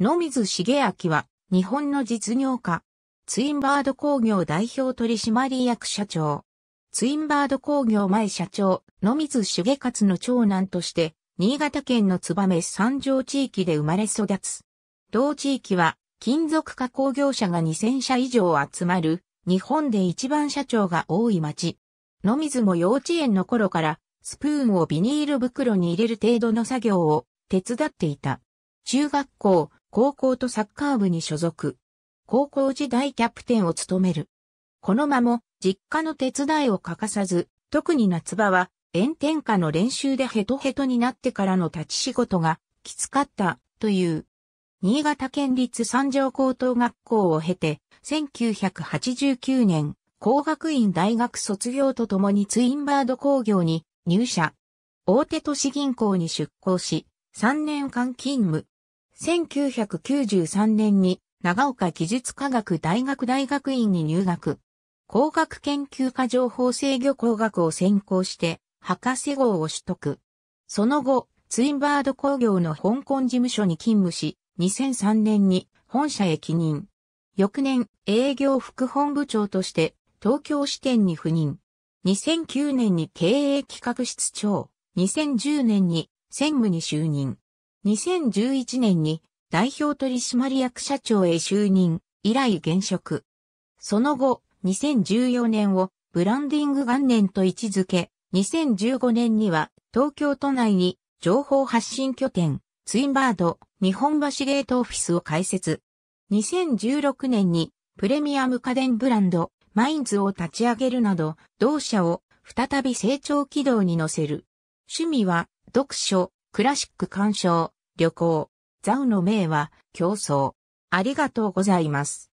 野水茂明は、日本の実業家。ツインバード工業代表取締役社長。ツインバード工業前社長、野水茂勝の長男として、新潟県の燕三条地域で生まれ育つ。同地域は、金属加工業者が2000社以上集まる、日本で一番社長が多い町。野水も幼稚園の頃から、スプーンをビニール袋に入れる程度の作業を手伝っていた。中学校、高校とサッカー部に所属。高校時代キャプテンを務める。この間も実家の手伝いを欠かさず、特に夏場は炎天下の練習でヘトヘトになってからの立ち仕事がきつかったという。新潟県立三条高等学校を経て、1989年、工学院大学卒業とともにツインバード工業に入社。大手都市銀行に出向し、3年間勤務。1993年に長岡技術科学大学大学院に入学。工学研究科情報制御工学を専攻して博士号を取得。その後、ツインバード工業の香港事務所に勤務し、2003年に本社へ帰任。翌年、営業副本部長として東京支店に赴任。2009年に経営企画室長、2010年に専務に就任。2011年に代表取締役社長へ就任、以来現職。その後、2014年をブランディング元年と位置づけ、2015年には東京都内に情報発信拠点、ツインバード、日本橋ゲートオフィスを開設。2016年にプレミアム家電ブランド、マインズを立ち上げるなど、同社を再び成長軌道に乗せる。趣味は読書、クラシック鑑賞、旅行、ザウの名は、競争。ありがとうございます。